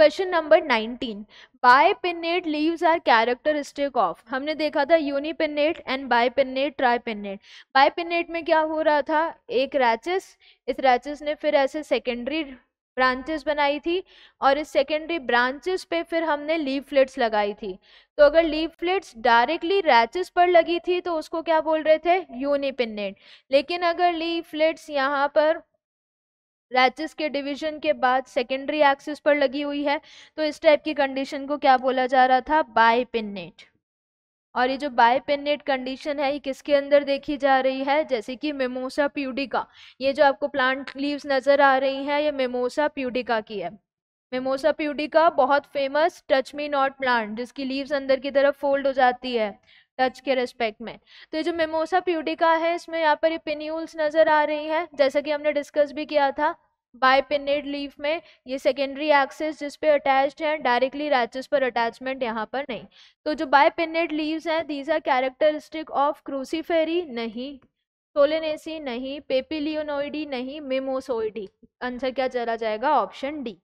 question number 19 bipinnate leaves are characteristic of हमने देखा था यूनिपिनेट एंड बायपिनेट बाय बायपिनेट में क्या हो रहा था एक रैचेस इस रैचेस ने फिर ऐसे सेकेंडरी ब्रांचेस बनाई थी और इस सेकेंडरी ब्रांचेस पे फिर हमने लीफलेट्स लगाई थी तो अगर लीफलेट्स डायरेक्टली रैचेस पर लगी थी तो उसको क्या बोल रहे थे यूनिपिनेट लेकिन अगर लीफलेट्स यहाँ पर रैचिस के डिवीजन के बाद सेकेंडरी एक्सिस पर लगी हुई है तो इस टाइप की कंडीशन को क्या बोला जा रहा था बाय पिन्नेट और ये जो बाय पिन्नेट कंडीशन है ये किसके अंदर देखी जा रही है जैसे कि मेमोसा प्यूडिका ये जो आपको प्लांट लीव्स नज़र आ रही हैं ये मेमोसा प्यूडिका की है मेमोसा प्यूडिका बहुत famous touch me not plant जिसकी लीव्स अंदर की तरफ फोल्ड हो जाती है टच के रिस्पेक्ट में तो ये जो मेमोसा प्यूटिका है इसमें यहाँ पर ये पिन्यूल्स नज़र आ रही है जैसा कि हमने डिस्कस भी किया था बायपिनेड लीफ में ये सेकेंडरी एक्सेस जिसपे अटैच अटैच्ड है डायरेक्टली रैचेस पर अटैचमेंट यहाँ पर नहीं तो जो बायपिनेड लीव्स हैं these are characteristic of Cruciferae नहीं सोलेनेसी नहीं पेपिलियोनोइडी नहीं मेमोसोइडी आंसर क्या चला जाएगा ऑप्शन डी